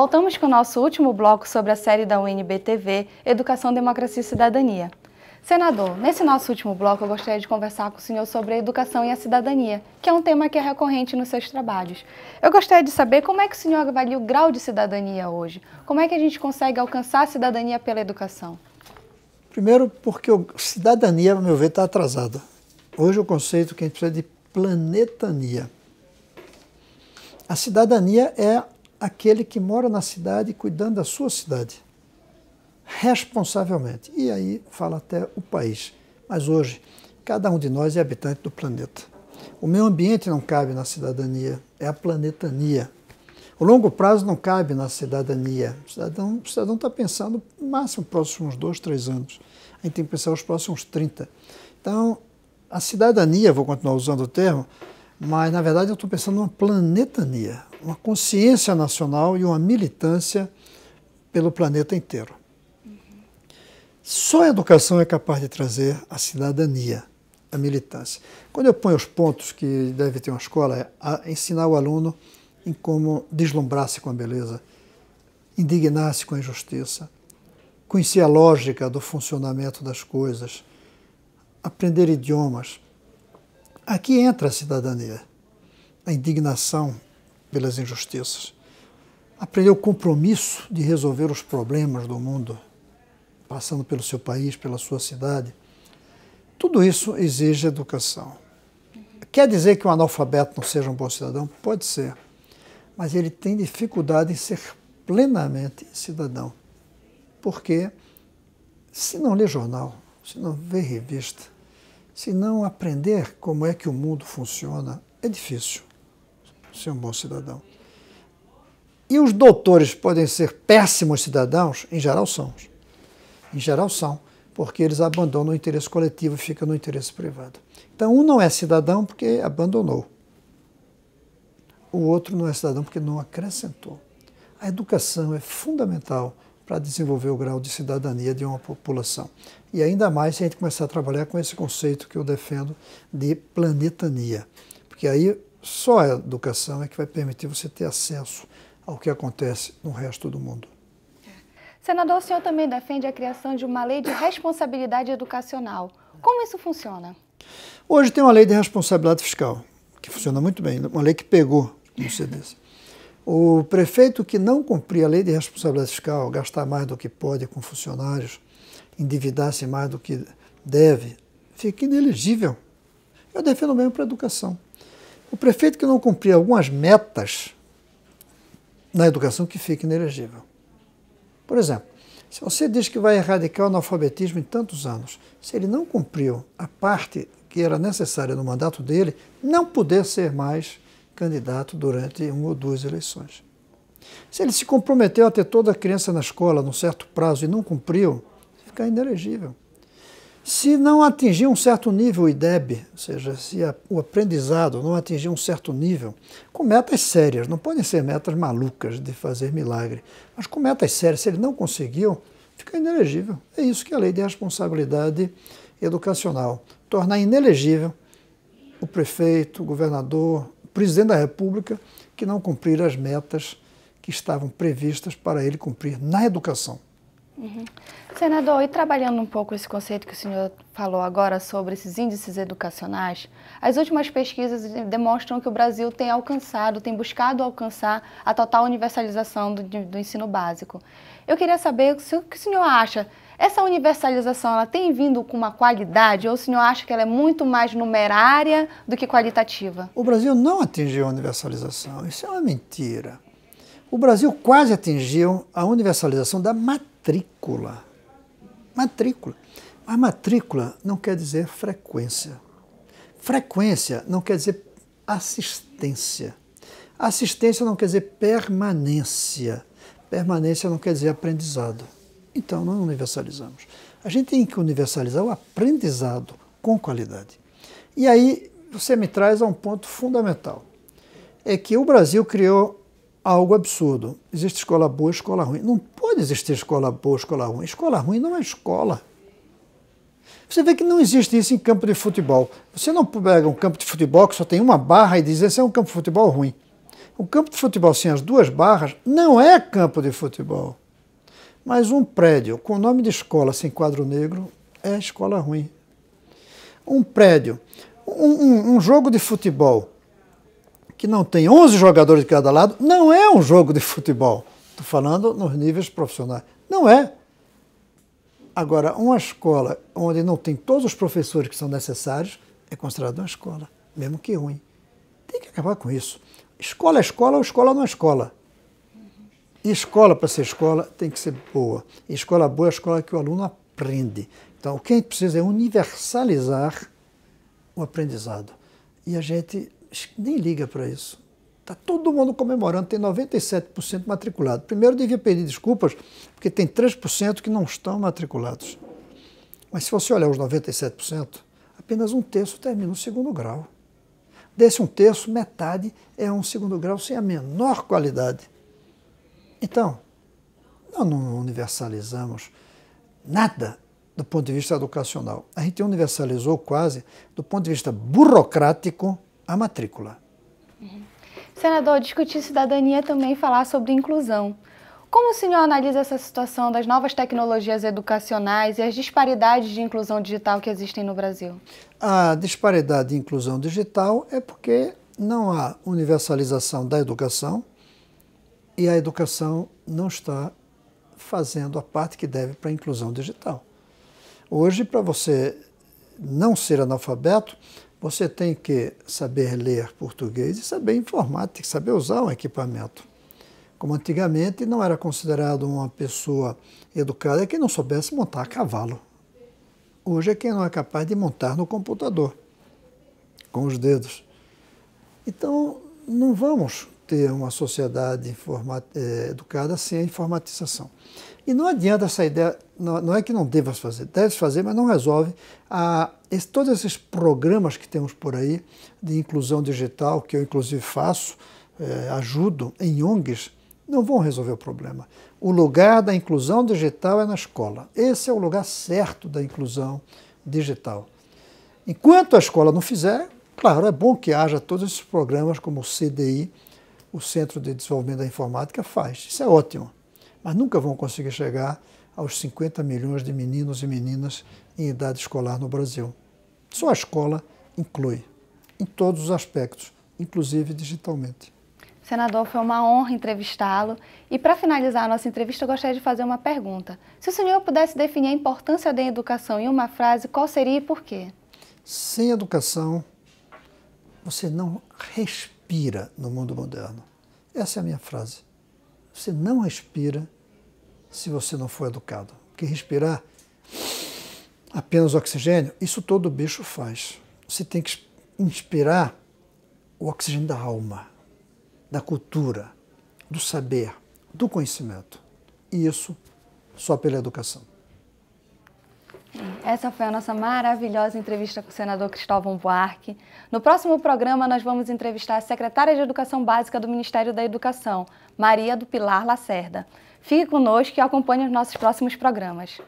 Voltamos com o nosso último bloco sobre a série da UNB-TV, Educação, Democracia e Cidadania. Senador, nesse nosso último bloco eu gostaria de conversar com o senhor sobre a educação e a cidadania, que é um tema que é recorrente nos seus trabalhos. Eu gostaria de saber como é que o senhor avalia o grau de cidadania hoje? Como é que a gente consegue alcançar a cidadania pela educação? Primeiro, porque a cidadania, ao meu ver, está atrasada. Hoje o conceito que a gente precisa é de planetania. A cidadania é aquele que mora na cidade cuidando da sua cidade, responsavelmente. E aí fala até o país. Mas hoje, cada um de nós é habitante do planeta. O meio ambiente não cabe na cidadania, é a planetania. O longo prazo não cabe na cidadania. O cidadão está pensando no máximo próximos dois, três anos. A gente tem que pensar os próximos 30. Então, a cidadania, vou continuar usando o termo, mas na verdade eu estou pensando numa planetania uma consciência nacional e uma militância pelo planeta inteiro. Só a educação é capaz de trazer a cidadania, a militância. Quando eu ponho os pontos que deve ter uma escola, é ensinar o aluno em como deslumbrar-se com a beleza, indignar-se com a injustiça, conhecer a lógica do funcionamento das coisas, aprender idiomas. Aqui entra a cidadania, a indignação pelas injustiças. Aprendeu o compromisso de resolver os problemas do mundo, passando pelo seu país, pela sua cidade. Tudo isso exige educação. Quer dizer que um analfabeto não seja um bom cidadão? Pode ser. Mas ele tem dificuldade em ser plenamente cidadão. Porque se não ler jornal, se não ver revista, se não aprender como é que o mundo funciona, é difícil ser é um bom cidadão. E os doutores podem ser péssimos cidadãos? Em geral são. Em geral são, porque eles abandonam o interesse coletivo e ficam no interesse privado. Então, um não é cidadão porque abandonou. O outro não é cidadão porque não acrescentou. A educação é fundamental para desenvolver o grau de cidadania de uma população. E ainda mais se a gente começar a trabalhar com esse conceito que eu defendo de planetania. Porque aí só a educação é que vai permitir você ter acesso ao que acontece no resto do mundo. Senador, o senhor também defende a criação de uma lei de responsabilidade educacional. Como isso funciona? Hoje tem uma lei de responsabilidade fiscal, que funciona muito bem, uma lei que pegou no CDC. O prefeito que não cumprir a lei de responsabilidade fiscal, gastar mais do que pode com funcionários, endividar-se mais do que deve, fica inelegível. Eu defendo mesmo para a educação. O prefeito que não cumprir algumas metas na educação que fica inelegível. Por exemplo, se você diz que vai erradicar o analfabetismo em tantos anos, se ele não cumpriu a parte que era necessária no mandato dele, não poder ser mais candidato durante uma ou duas eleições. Se ele se comprometeu a ter toda a criança na escola num certo prazo e não cumpriu, ficar inelegível. Se não atingir um certo nível o IDEB, ou seja, se a, o aprendizado não atingir um certo nível, com metas sérias, não podem ser metas malucas de fazer milagre, mas com metas sérias, se ele não conseguiu, fica inelegível. É isso que é a lei de responsabilidade educacional torna inelegível o prefeito, o governador, o presidente da República que não cumprir as metas que estavam previstas para ele cumprir na educação. Uhum. Senador, e trabalhando um pouco esse conceito que o senhor falou agora sobre esses índices educacionais, as últimas pesquisas demonstram que o Brasil tem alcançado, tem buscado alcançar a total universalização do, do ensino básico. Eu queria saber o que o senhor acha. Essa universalização, ela tem vindo com uma qualidade ou o senhor acha que ela é muito mais numerária do que qualitativa? O Brasil não atingiu a universalização. Isso é uma mentira. O Brasil quase atingiu a universalização da matéria matrícula. Matrícula. Mas matrícula não quer dizer frequência. Frequência não quer dizer assistência. Assistência não quer dizer permanência. Permanência não quer dizer aprendizado. Então, não universalizamos. A gente tem que universalizar o aprendizado com qualidade. E aí você me traz a um ponto fundamental. É que o Brasil criou algo absurdo. Existe escola boa, escola ruim. Não pode existir escola boa, escola ruim. Escola ruim não é escola. Você vê que não existe isso em campo de futebol. Você não pega um campo de futebol que só tem uma barra e diz esse é um campo de futebol ruim. Um campo de futebol sem as duas barras não é campo de futebol. Mas um prédio com o nome de escola sem quadro negro é escola ruim. Um prédio, um, um, um jogo de futebol que não tem 11 jogadores de cada lado, não é um jogo de futebol. Estou falando nos níveis profissionais. Não é. Agora, uma escola onde não tem todos os professores que são necessários é considerada uma escola, mesmo que ruim. Tem que acabar com isso. Escola é escola ou escola não é escola. E escola, para ser escola, tem que ser boa. E escola boa é a escola que o aluno aprende. Então, o que a gente precisa é universalizar o aprendizado. E a gente nem liga para isso. Está todo mundo comemorando, tem 97% matriculado. Primeiro devia pedir desculpas, porque tem 3% que não estão matriculados. Mas se você olhar os 97%, apenas um terço termina o segundo grau. Desse um terço, metade é um segundo grau sem a menor qualidade. Então, nós não universalizamos nada do ponto de vista educacional. A gente universalizou quase, do ponto de vista burocrático, a matrícula. Uhum. Senador, discutir cidadania é também falar sobre inclusão. Como o senhor analisa essa situação das novas tecnologias educacionais e as disparidades de inclusão digital que existem no Brasil? A disparidade de inclusão digital é porque não há universalização da educação e a educação não está fazendo a parte que deve para a inclusão digital. Hoje, para você não ser analfabeto, você tem que saber ler português e saber informática, saber usar um equipamento. Como antigamente não era considerado uma pessoa educada quem não soubesse montar a cavalo. Hoje é quem não é capaz de montar no computador, com os dedos. Então, não vamos ter uma sociedade eh, educada sem a informatização. E não adianta essa ideia, não, não é que não devas fazer, deves fazer, mas não resolve esse, todos esses programas que temos por aí de inclusão digital, que eu inclusive faço, é, ajudo em ONGs, não vão resolver o problema. O lugar da inclusão digital é na escola. Esse é o lugar certo da inclusão digital. Enquanto a escola não fizer, claro, é bom que haja todos esses programas como o CDI, o Centro de Desenvolvimento da Informática faz. Isso é ótimo mas nunca vão conseguir chegar aos 50 milhões de meninos e meninas em idade escolar no Brasil. Só a escola inclui, em todos os aspectos, inclusive digitalmente. Senador, foi uma honra entrevistá-lo. E para finalizar a nossa entrevista, eu gostaria de fazer uma pergunta. Se o senhor pudesse definir a importância da educação em uma frase, qual seria e por quê? Sem educação, você não respira no mundo moderno. Essa é a minha frase. Você não respira se você não for educado. Porque respirar apenas oxigênio, isso todo bicho faz. Você tem que inspirar o oxigênio da alma, da cultura, do saber, do conhecimento. E isso só pela educação. Essa foi a nossa maravilhosa entrevista com o senador Cristóvão Buarque. No próximo programa, nós vamos entrevistar a secretária de Educação Básica do Ministério da Educação, Maria do Pilar Lacerda. Fique conosco e acompanhe os nossos próximos programas.